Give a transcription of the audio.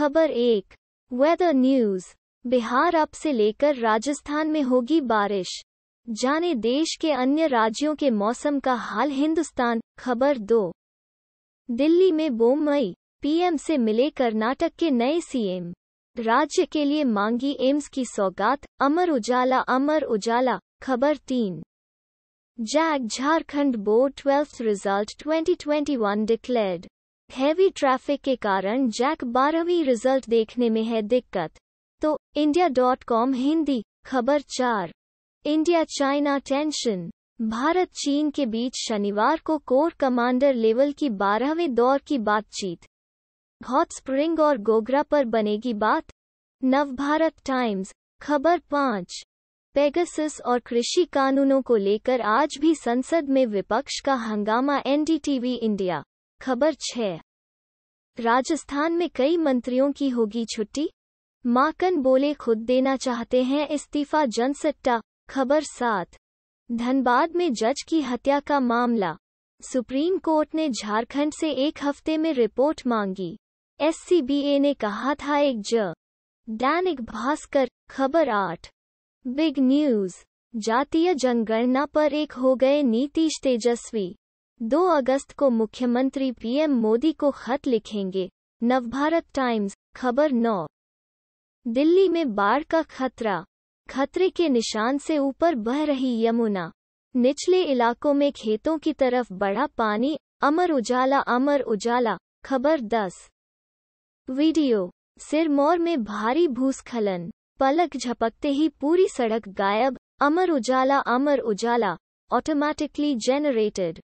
खबर एक weather news Bihar अब से लेकर राजस्थान में होगी बारिश जाने देश के अन्य राज्यों के मौसम का हाल हिंदुस्तान खबर दो दिल्ली में बोमई पीएम से मिले कर्नाटक के नए सीएम राज्य के लिए मांगी एम्स की सौगात अमर उजाला अमर उजाला खबर तीन JAC Jharkhand board twelfth result 2021 declared heavy traffic के कारण जैक बारहवीं रिजल्ट देखने में है दिक्कत तो इंडिया डॉट कॉम हिंदी खबर चार इंडिया चाइना टेंशन भारत चीन के बीच शनिवार को कोर कमांडर लेवल की बारहवें दौर की बातचीत हॉट स्प्रिंग और गोगरा पर बनेगी बात नवभारत टाइम्स खबर पाँच पेगसिस और कृषि कानूनों को लेकर आज भी संसद में विपक्ष का हंगामा एनडीटीवी इंडिया खबर छः राजस्थान में कई मंत्रियों की होगी छुट्टी माकन बोले खुद देना चाहते हैं इस्तीफा जनसट्टा खबर सात धनबाद में जज की हत्या का मामला सुप्रीम कोर्ट ने झारखंड से एक हफ्ते में रिपोर्ट मांगी एससीबीए ने कहा था एक ज दैनिक भास्कर खबर आठ बिग न्यूज जातीय जनगणना पर एक हो गए नीतीश तेजस्वी 2 अगस्त को मुख्यमंत्री पीएम मोदी को खत लिखेंगे नवभारत टाइम्स खबर 9 दिल्ली में बाढ़ का खतरा खतरे के निशान से ऊपर बह रही यमुना निचले इलाकों में खेतों की तरफ बढ़ा पानी अमर उजाला अमर उजाला खबर 10 वीडियो सिरमौर में भारी भूस्खलन पलक झपकते ही पूरी सड़क गायब अमर उजाला अमर उजाला ऑटोमैटिकली जेनरेटेड